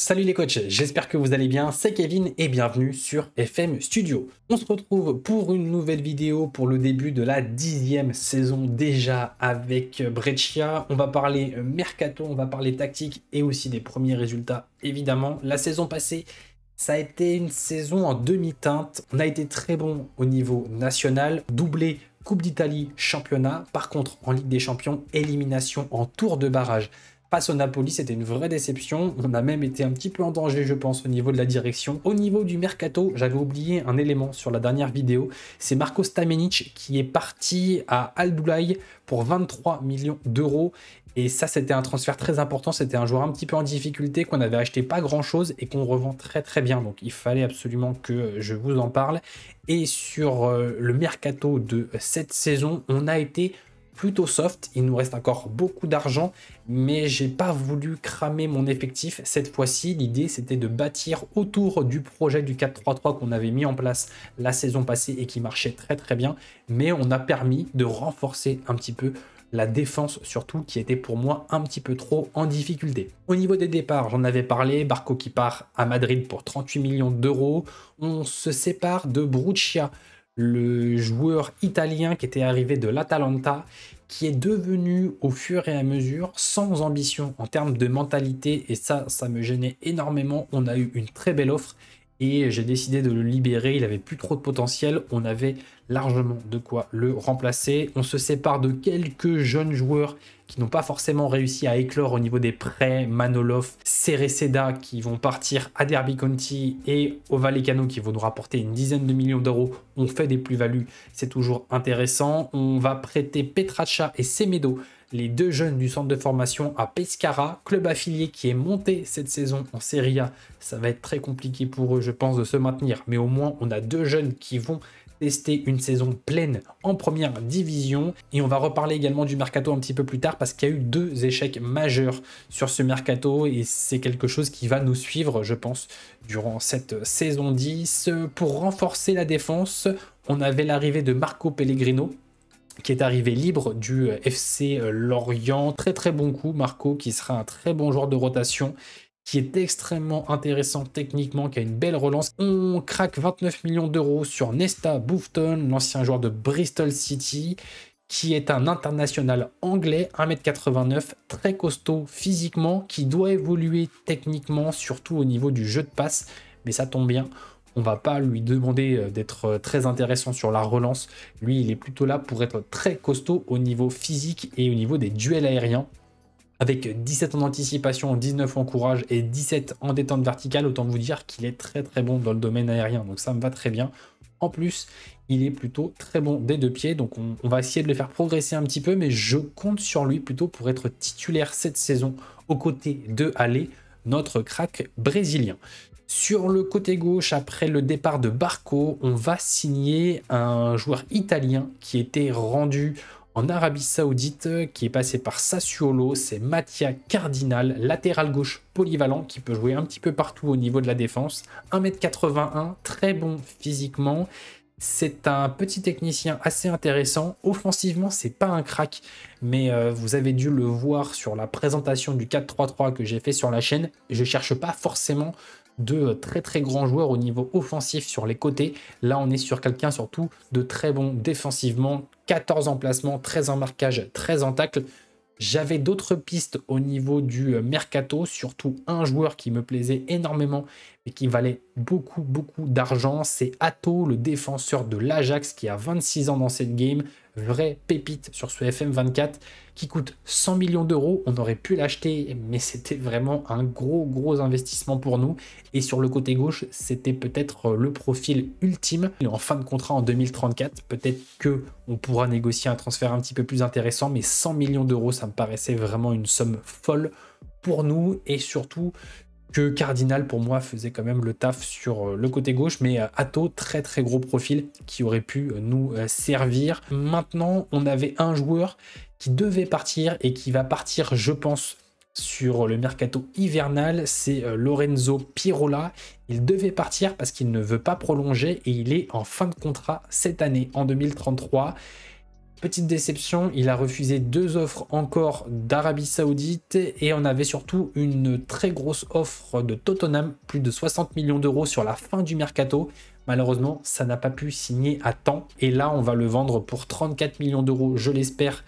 Salut les coachs, j'espère que vous allez bien, c'est Kevin et bienvenue sur FM Studio. On se retrouve pour une nouvelle vidéo pour le début de la dixième saison déjà avec Breccia. On va parler mercato, on va parler tactique et aussi des premiers résultats évidemment. La saison passée, ça a été une saison en demi-teinte. On a été très bon au niveau national, doublé Coupe d'Italie, championnat. Par contre, en Ligue des Champions, élimination en tour de barrage. Face au Napoli, c'était une vraie déception. On a même été un petit peu en danger, je pense, au niveau de la direction. Au niveau du mercato, j'avais oublié un élément sur la dernière vidéo. C'est Marco Stamenic qui est parti à Al pour 23 millions d'euros. Et ça, c'était un transfert très important. C'était un joueur un petit peu en difficulté, qu'on avait acheté pas grand chose et qu'on revend très très bien. Donc il fallait absolument que je vous en parle. Et sur euh, le mercato de cette saison, on a été plutôt soft. Il nous reste encore beaucoup d'argent, mais j'ai pas voulu cramer mon effectif cette fois-ci. L'idée, c'était de bâtir autour du projet du 4-3-3 qu'on avait mis en place la saison passée et qui marchait très très bien. Mais on a permis de renforcer un petit peu la défense surtout qui était pour moi un petit peu trop en difficulté. Au niveau des départs, j'en avais parlé, Barco qui part à Madrid pour 38 millions d'euros, on se sépare de Bruccia, le joueur italien qui était arrivé de l'Atalanta, qui est devenu au fur et à mesure sans ambition en termes de mentalité, et ça, ça me gênait énormément. On a eu une très belle offre et j'ai décidé de le libérer. Il avait plus trop de potentiel. On avait largement de quoi le remplacer. On se sépare de quelques jeunes joueurs qui n'ont pas forcément réussi à éclore au niveau des prêts, Manolov, Sereseda qui vont partir à Derby County et au qui vont nous rapporter une dizaine de millions d'euros. On fait des plus-values, c'est toujours intéressant. On va prêter Petracha et Semedo les deux jeunes du centre de formation à Pescara, club affilié qui est monté cette saison en Serie A. Ça va être très compliqué pour eux, je pense, de se maintenir, mais au moins on a deux jeunes qui vont tester une saison pleine en première division. Et on va reparler également du mercato un petit peu plus tard parce qu'il y a eu deux échecs majeurs sur ce mercato et c'est quelque chose qui va nous suivre, je pense, durant cette saison 10. Pour renforcer la défense, on avait l'arrivée de Marco Pellegrino qui est arrivé libre du FC Lorient. Très très bon coup, Marco, qui sera un très bon joueur de rotation qui est extrêmement intéressant techniquement, qui a une belle relance. On craque 29 millions d'euros sur Nesta Boufton, l'ancien joueur de Bristol City, qui est un international anglais, 1m89, très costaud physiquement, qui doit évoluer techniquement, surtout au niveau du jeu de passe. Mais ça tombe bien, on va pas lui demander euh, d'être euh, très intéressant sur la relance. Lui, il est plutôt là pour être très costaud au niveau physique et au niveau des duels aériens avec 17 en anticipation, 19 en courage et 17 en détente verticale, autant vous dire qu'il est très très bon dans le domaine aérien, donc ça me va très bien. En plus, il est plutôt très bon des deux pieds, donc on, va essayer de le faire progresser un petit peu, mais je compte sur lui plutôt pour être titulaire cette saison aux côtés de Allé, notre crack brésilien. Sur le côté gauche, après le départ de Barco, on va signer un joueur italien qui était rendu en Arabie Saoudite, euh, qui est passé par Sassuolo. C'est Mattia Cardinal, latéral gauche polyvalent, qui peut jouer un petit peu partout au niveau de la défense. 1m81, très bon physiquement. C'est un petit technicien assez intéressant. Offensivement, c'est pas un crack, mais euh, vous avez dû le voir sur la présentation du 4-3-3 que j'ai fait sur la chaîne. Je cherche pas forcément deux euh, très très grands joueurs au niveau offensif sur les côtés. Là, on est sur quelqu'un surtout de très bon défensivement, 14 emplacements, 13 en marquage, 13 en tacle. J'avais d'autres pistes au niveau du euh, mercato, surtout un joueur qui me plaisait énormément et qui valait beaucoup beaucoup d'argent, c'est Atto, le défenseur de l'Ajax qui a 26 ans dans cette game, vraie pépite sur ce FM24 qui coûte 100 millions d'euros. On aurait pu l'acheter, mais c'était vraiment un gros, gros investissement pour nous. Et sur le côté gauche, c'était peut-être le profil ultime. En fin de contrat en 2034, peut-être que on pourra négocier un transfert un petit peu plus intéressant, mais 100 millions d'euros, ça me paraissait vraiment une somme folle pour nous et surtout que Cardinal pour moi faisait quand même le taf sur euh, le côté gauche, mais euh, Atto, très très gros profil qui aurait pu euh, nous servir. Maintenant, on avait un joueur qui devait partir et qui va partir, je pense, sur le mercato hivernal, c'est Lorenzo Pirola. Il devait partir parce qu'il ne veut pas prolonger et il est en fin de contrat cette année, en 2033. Petite déception, il a refusé deux offres encore d'Arabie Saoudite et on avait surtout une très grosse offre de Tottenham, plus de 60 millions d'euros sur la fin du mercato. Malheureusement, ça n'a pas pu signer à temps et là, on va le vendre pour 34 millions d'euros, je l'espère,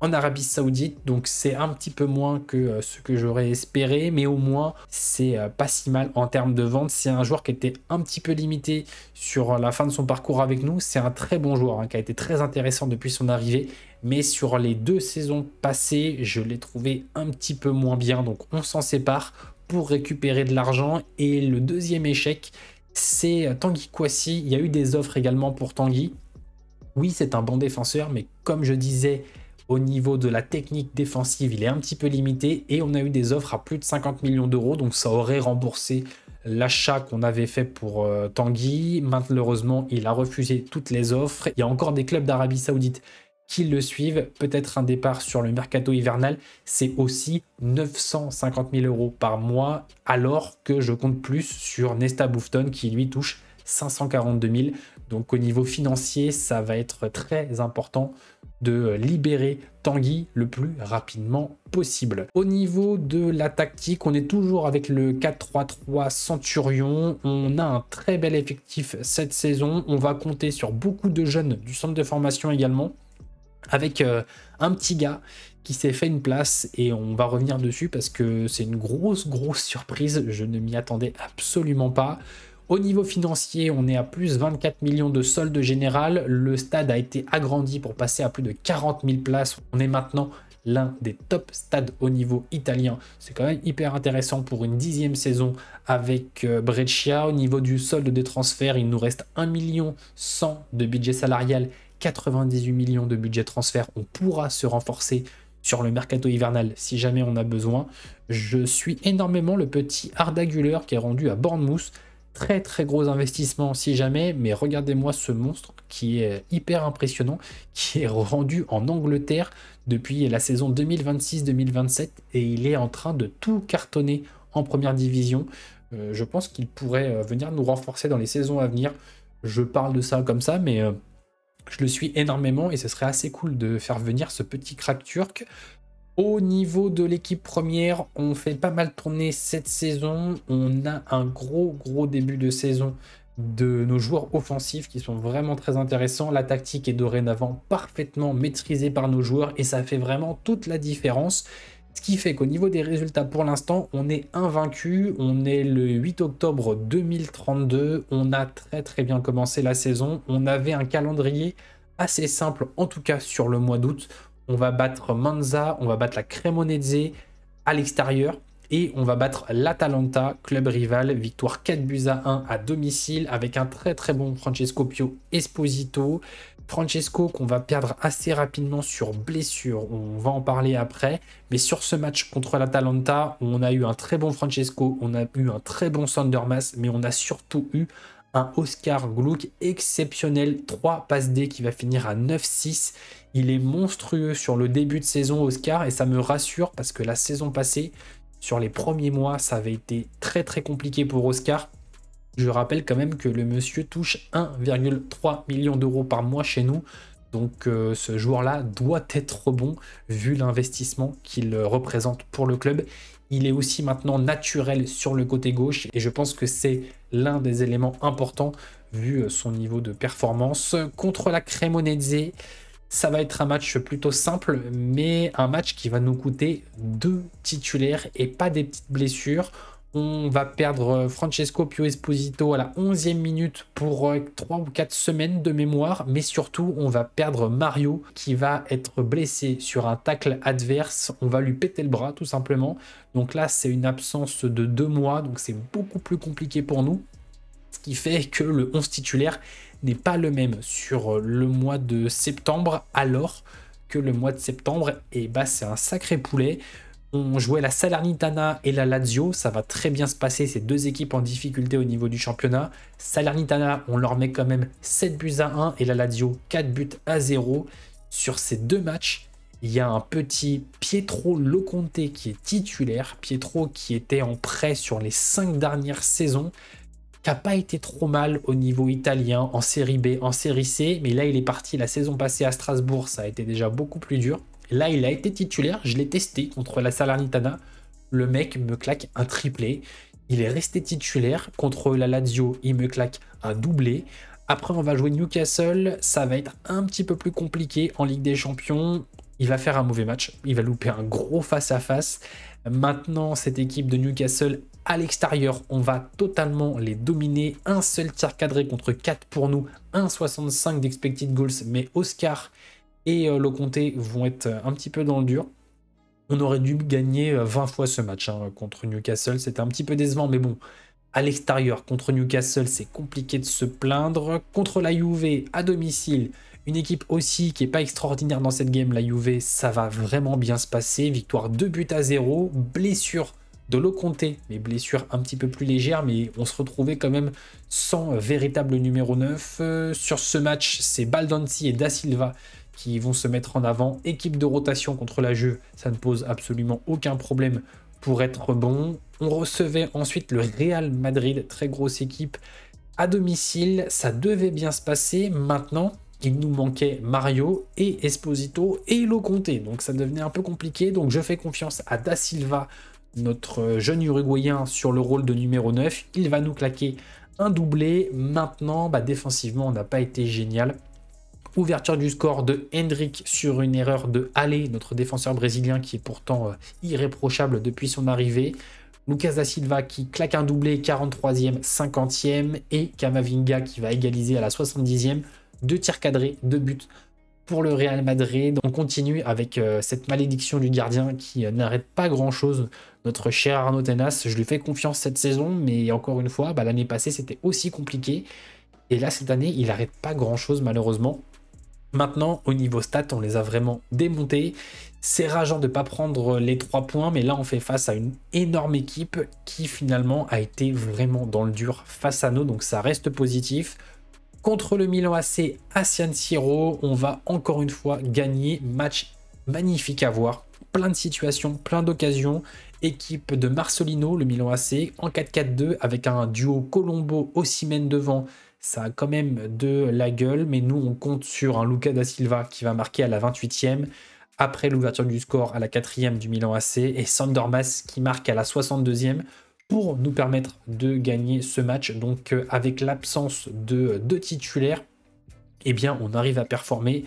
en Arabie Saoudite, donc c'est un petit peu moins que euh, ce que j'aurais espéré, mais au moins c'est euh, pas si mal en termes de vente. C'est un joueur qui était un petit peu limité sur euh, la fin de son parcours avec nous. C'est un très bon joueur hein, qui a été très intéressant depuis son arrivée, mais sur les deux saisons passées, je l'ai trouvé un petit peu moins bien, donc on s'en sépare pour récupérer de l'argent. Et le deuxième échec, c'est Tanguy Kwasi. Il y a eu des offres également pour Tanguy. Oui, c'est un bon défenseur, mais comme je disais, au niveau de la technique défensive, il est un petit peu limité et on a eu des offres à plus de 50 millions d'euros, donc ça aurait remboursé l'achat qu'on avait fait pour euh, Tanguy. Malheureusement, il a refusé toutes les offres. Il y a encore des clubs d'Arabie Saoudite qui le suivent. Peut-être un départ sur le mercato hivernal, c'est aussi 950 000 euros par mois, alors que je compte plus sur Nesta Boufton qui lui touche 542 000. Donc au niveau financier, ça va être très important de libérer Tanguy le plus rapidement possible. Au niveau de la tactique, on est toujours avec le 4-3-3 Centurion. On a un très bel effectif cette saison. On va compter sur beaucoup de jeunes du centre de formation également. Avec euh, un petit gars qui s'est fait une place et on va revenir dessus parce que c'est une grosse grosse surprise. Je ne m'y attendais absolument pas. Au niveau financier, on est à plus 24 millions de soldes général. Le stade a été agrandi pour passer à plus de 40 000 places. On est maintenant l'un des top stades au niveau italien. C'est quand même hyper intéressant pour une dixième saison avec euh, Breccia. Au niveau du solde des transferts, il nous reste 1 million de budget salarial, 98 millions de budget transfert. On pourra se renforcer sur le mercato hivernal si jamais on a besoin. Je suis énormément le petit Arda qui est rendu à Bournemouth très très gros investissement si jamais, mais regardez-moi ce monstre qui est hyper impressionnant, qui est rendu en Angleterre depuis la saison 2026-2027 et il est en train de tout cartonner en première division. Euh, je pense qu'il pourrait euh, venir nous renforcer dans les saisons à venir. Je parle de ça comme ça, mais euh, je le suis énormément et ce serait assez cool de faire venir ce petit crack turc au niveau de l'équipe première, on fait pas mal tourner cette saison. On a un gros, gros début de saison de nos joueurs offensifs qui sont vraiment très intéressants. La tactique est dorénavant parfaitement maîtrisée par nos joueurs et ça fait vraiment toute la différence. Ce qui fait qu'au niveau des résultats pour l'instant, on est invaincu. On est le 8 octobre 2032. On a très très bien commencé la saison. On avait un calendrier assez simple, en tout cas sur le mois d'août on va battre Manza, on va battre la Cremonese à l'extérieur. Et on va battre l'Atalanta, club rival, victoire 4 buts à 1 à domicile avec un très très bon Francesco Pio Esposito. Francesco qu'on va perdre assez rapidement sur blessure, on va en parler après. Mais sur ce match contre l'Atalanta, on a eu un très bon Francesco, on a eu un très bon Sandermas, mais on a surtout eu un Oscar Gluck exceptionnel, 3 passes D qui va finir à 9-6. Il est monstrueux sur le début de saison Oscar et ça me rassure parce que la saison passée, sur les premiers mois, ça avait été très très compliqué pour Oscar. Je rappelle quand même que le monsieur touche 1,3 million d'euros par mois chez nous. Donc euh, ce joueur-là doit être bon vu l'investissement qu'il représente pour le club il est aussi maintenant naturel sur le côté gauche et je pense que c'est l'un des éléments importants vu euh, son niveau de performance. Contre la Cremonese, ça va être un match plutôt simple, mais un match qui va nous coûter deux titulaires et pas des petites blessures. On va perdre euh, Francesco Pio Esposito à la 11e minute pour 3 euh, ou 4 semaines de mémoire, mais surtout on va perdre Mario qui va être blessé sur un tackle adverse. On va lui péter le bras tout simplement. Donc là c'est une absence de 2 mois, donc c'est beaucoup plus compliqué pour nous. Ce qui fait que le 11 titulaire n'est pas le même sur euh, le mois de septembre alors que le mois de septembre, eh ben, c'est un sacré poulet. On jouait la Salernitana et la Lazio. Ça va très bien se passer, ces deux équipes en difficulté au niveau du championnat. Salernitana, on leur met quand même 7 buts à 1 et la Lazio 4 buts à 0. Sur ces deux matchs, il y a un petit Pietro Loconte qui est titulaire. Pietro qui était en prêt sur les 5 dernières saisons qui n'a pas été trop mal au niveau italien, en série B, en série C, mais là il est parti la saison passée à Strasbourg, ça a été déjà beaucoup plus dur. Là, il a été titulaire. Je l'ai testé contre la Salernitana. Le mec me claque un triplé. Il est resté titulaire. Contre la Lazio, il me claque un doublé. Après, on va jouer Newcastle. Ça va être un petit peu plus compliqué en Ligue des Champions. Il va faire un mauvais match. Il va louper un gros face-à-face. Maintenant, cette équipe de Newcastle à l'extérieur, on va totalement les dominer. Un seul tir cadré contre 4 pour nous. 1,65 d'expected goals. Mais Oscar et euh, le Comté vont être euh, un petit peu dans le dur. On aurait dû gagner 20 euh, fois ce match hein, contre Newcastle. C'était un petit peu décevant, mais bon, à l'extérieur contre Newcastle, c'est compliqué de se plaindre. Contre la Juve à domicile, une équipe aussi qui n'est pas extraordinaire dans cette game, la Juve, ça va vraiment bien se passer. Victoire 2 buts à 0, blessure de comté mais blessure un petit peu plus légère, mais on se retrouvait quand même sans véritable numéro 9. sur ce match, c'est Baldanzi et Da Silva qui vont se mettre en avant. Équipe de rotation contre la Juve, ça ne pose absolument aucun problème pour être bon. On recevait ensuite le Real Madrid, très grosse équipe à domicile. Ça devait bien se passer. Maintenant, il nous manquait Mario et Esposito et Lo Conte. Donc ça devenait un peu compliqué. Donc je fais confiance à Da Silva, notre jeune Uruguayen sur le rôle de numéro 9. Il va nous claquer un doublé. Maintenant, bah, défensivement, on n'a pas été génial. Ouverture du score de Hendrik sur une erreur de Allé, notre défenseur brésilien qui est pourtant euh, irréprochable depuis son arrivée. Lucas da Silva qui claque un doublé 43e, 50e et Kamavinga qui va égaliser à la 70e. Deux tirs cadrés, deux buts pour le Real Madrid. On continue avec euh, cette malédiction du gardien qui euh, n'arrête pas grand-chose. Notre cher Arnaud Tenas, je lui fais confiance cette saison, mais encore une fois, bah, l'année passée c'était aussi compliqué. Et là, cette année, il n'arrête pas grand-chose malheureusement. Maintenant, au niveau stats, on les a vraiment démontés. C'est rageant de ne pas prendre les trois points, mais là, on fait face à une énorme équipe qui finalement a été vraiment dans le dur face à nous, donc ça reste positif. Contre le Milan AC Asian Siro, on va encore une fois gagner. Match magnifique à voir. Plein de situations, plein d'occasions. Équipe de Marcelino, le Milan AC, en 4-4-2 avec un duo Colombo-Ossimène devant ça a quand même de la gueule, mais nous, on compte sur un Luca da Silva qui va marquer à la 28e, après l'ouverture du score à la 4e du Milan AC, et Sandormas qui marque à la 62e pour nous permettre de gagner ce match. Donc, euh, avec l'absence de deux titulaires, eh bien, on arrive à performer.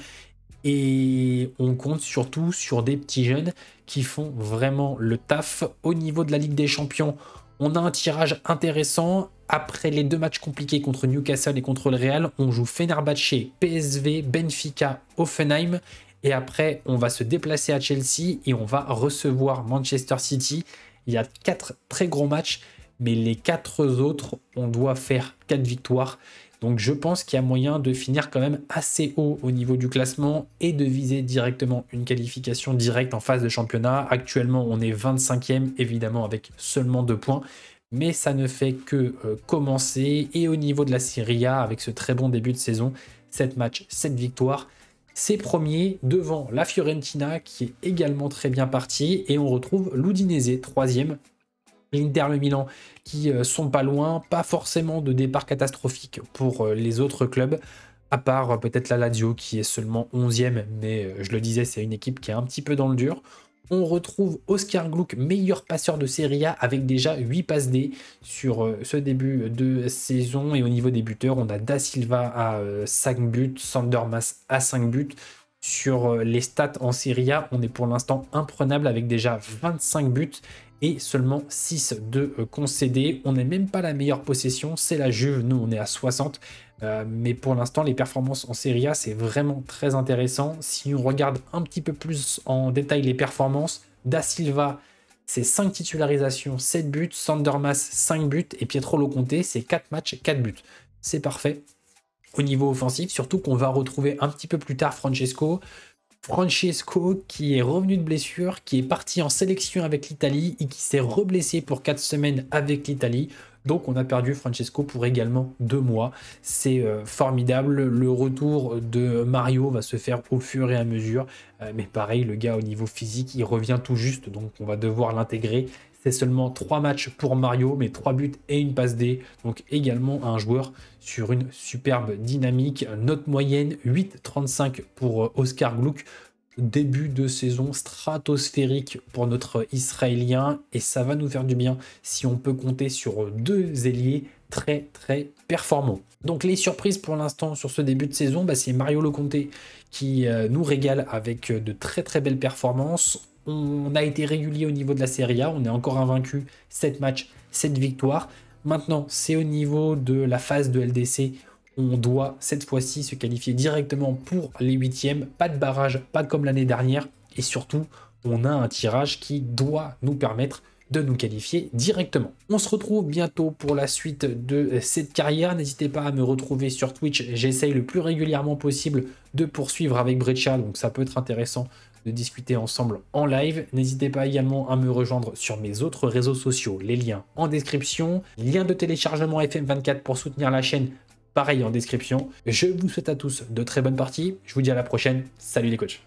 Et on compte surtout sur des petits jeunes qui font vraiment le taf au niveau de la Ligue des Champions on a un tirage intéressant. Après les deux matchs compliqués contre Newcastle et contre le Real, on joue Fenerbahce, PSV, Benfica, Offenheim. Et après, on va se déplacer à Chelsea et on va recevoir Manchester City. Il y a quatre très gros matchs, mais les quatre autres, on doit faire quatre victoires. Donc je pense qu'il y a moyen de finir quand même assez haut au niveau du classement et de viser directement une qualification directe en phase de championnat. Actuellement, on est 25e, évidemment, avec seulement deux points. Mais ça ne fait que euh, commencer. Et au niveau de la Serie A, avec ce très bon début de saison, 7 matchs, 7 victoires, c'est premier devant la Fiorentina qui est également très bien partie. Et on retrouve l'Udinese, troisième, l'Inter, le Milan, qui euh, sont pas loin, pas forcément de départ catastrophique pour euh, les autres clubs, à part euh, peut-être la Lazio qui est seulement 11e, mais je le disais, c'est une équipe qui est un petit peu dans le dur. On retrouve Oscar Gluck, meilleur passeur de Serie A, avec déjà 8 passes D sur ce début de saison. Et au niveau des buteurs, on a Da Silva à 5 buts, Sandermas à 5 buts, sur les stats en Serie A, on est pour l'instant imprenable avec déjà 25 buts et seulement 6 de euh, concédés. On n'est même pas la meilleure possession, c'est la Juve, nous on est à 60. Euh, mais pour l'instant, les performances en Serie A, c'est vraiment très intéressant. Si on regarde un petit peu plus en détail les performances, Da Silva, c'est 5 titularisations, 7 buts, Sandermas, 5 buts, et Pietro Loconte, c'est 4 matchs, 4 buts. C'est parfait au niveau offensif, surtout qu'on va retrouver un petit peu plus tard Francesco, Francesco qui est revenu de blessure, qui est parti en sélection avec l'Italie et qui s'est reblessé pour 4 semaines avec l'Italie. Donc on a perdu Francesco pour également deux mois. C'est euh, formidable. Le retour de Mario va se faire au fur et à mesure. Euh, mais pareil, le gars au niveau physique, il revient tout juste. Donc on va devoir l'intégrer seulement trois matchs pour Mario, mais trois buts et une passe des Donc également un joueur sur une superbe dynamique. Note moyenne 8,35 pour euh, Oscar Gluck. Début de saison stratosphérique pour notre Israélien. Et ça va nous faire du bien si on peut compter sur deux ailiers très très performants Donc les surprises pour l'instant sur ce début de saison, bah, c'est Mario comté qui euh, nous régale avec de très très belles performances. On a été régulier au niveau de la Serie A, on est encore invaincu, 7 matchs, 7 victoires. Maintenant, c'est au niveau de la phase de LDC, on doit cette fois-ci se qualifier directement pour les huitièmes, pas de barrage, pas comme l'année dernière, et surtout, on a un tirage qui doit nous permettre de nous qualifier directement. On se retrouve bientôt pour la suite de cette carrière. N'hésitez pas à me retrouver sur Twitch. J'essaye le plus régulièrement possible de poursuivre avec Breccia, donc ça peut être intéressant de discuter ensemble en live. N'hésitez pas également à me rejoindre sur mes autres réseaux sociaux, les liens en description, lien de téléchargement FM24 pour soutenir la chaîne, pareil en description. Je vous souhaite à tous de très bonnes parties, je vous dis à la prochaine, salut les coachs